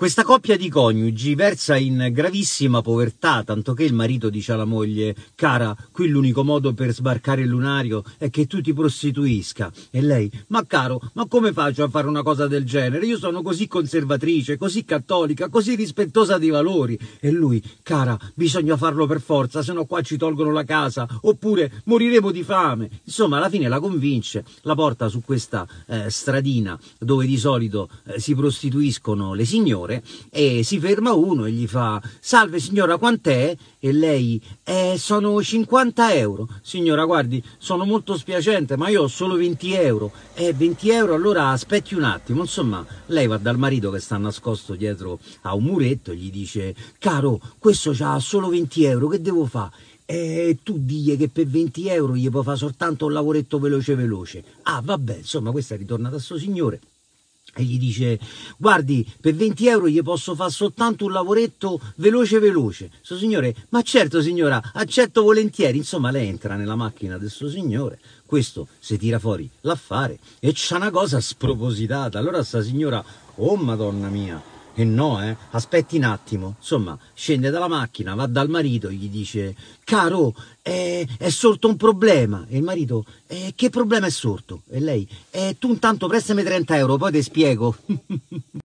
Questa coppia di coniugi versa in gravissima povertà, tanto che il marito dice alla moglie, cara, qui l'unico modo per sbarcare il lunario è che tu ti prostituisca. E lei, ma caro, ma come faccio a fare una cosa del genere? Io sono così conservatrice, così cattolica, così rispettosa dei valori. E lui, cara, bisogna farlo per forza, se no qua ci tolgono la casa, oppure moriremo di fame. Insomma, alla fine la convince, la porta su questa eh, stradina dove di solito eh, si prostituiscono le signore signore e si ferma uno e gli fa salve signora quant'è? E lei eh, sono 50 euro. Signora guardi sono molto spiacente ma io ho solo 20 euro. Eh 20 euro allora aspetti un attimo. Insomma lei va dal marito che sta nascosto dietro a un muretto e gli dice caro questo ha solo 20 euro che devo fare? E eh, tu dici che per 20 euro gli può fare soltanto un lavoretto veloce veloce. Ah, vabbè, insomma, questa è ritornata a sto signore e gli dice guardi per 20 euro gli posso fare soltanto un lavoretto veloce veloce sto signore ma certo signora accetto volentieri insomma lei entra nella macchina del suo signore questo si tira fuori l'affare e c'è una cosa spropositata allora sta signora oh madonna mia e eh no, eh, aspetti un attimo. Insomma, scende dalla macchina, va dal marito, gli dice: Caro, è, è sorto un problema. E il marito: eh, Che problema è sorto? E lei: eh, Tu intanto prestami 30 euro, poi ti spiego.